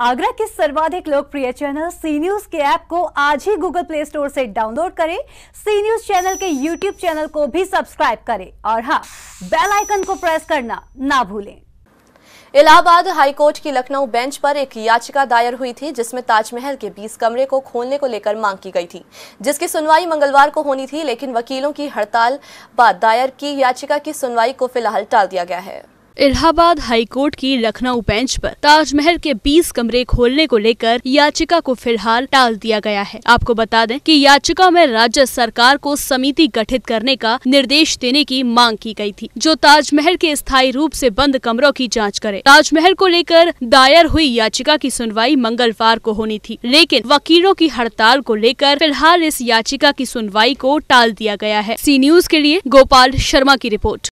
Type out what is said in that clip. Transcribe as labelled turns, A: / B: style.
A: आगरा के सर्वाधिक लोकप्रिय चैनल सी न्यूज के ऐप को आज ही गूगल प्ले स्टोर से डाउनलोड करें सी न्यूज चैनल के यूट्यूब चैनल को भी सब्सक्राइब
B: करें और हाँ बेल आइकन को प्रेस करना ना भूलें इलाहाबाद हाईकोर्ट की लखनऊ बेंच पर एक याचिका दायर हुई थी जिसमें ताजमहल के 20 कमरे को खोलने को लेकर मांग की गई थी जिसकी सुनवाई मंगलवार को होनी थी लेकिन वकीलों की हड़ताल बाद दायर की याचिका की सुनवाई को फिलहाल टाल दिया गया है
C: इलाहाबाद हाईकोर्ट की लखनऊ बेंच पर ताजमहल के 20 कमरे खोलने को लेकर याचिका को फिलहाल टाल दिया गया है आपको बता दें कि याचिका में राज्य सरकार को समिति गठित करने का निर्देश देने की मांग की गई थी जो ताजमहल के स्थायी रूप से बंद कमरों की जांच करे ताजमहल को लेकर दायर हुई याचिका की सुनवाई मंगलवार को होनी थी लेकिन वकीलों की हड़ताल
D: को लेकर फिलहाल इस याचिका की सुनवाई को टाल दिया गया है सी न्यूज के लिए गोपाल शर्मा की रिपोर्ट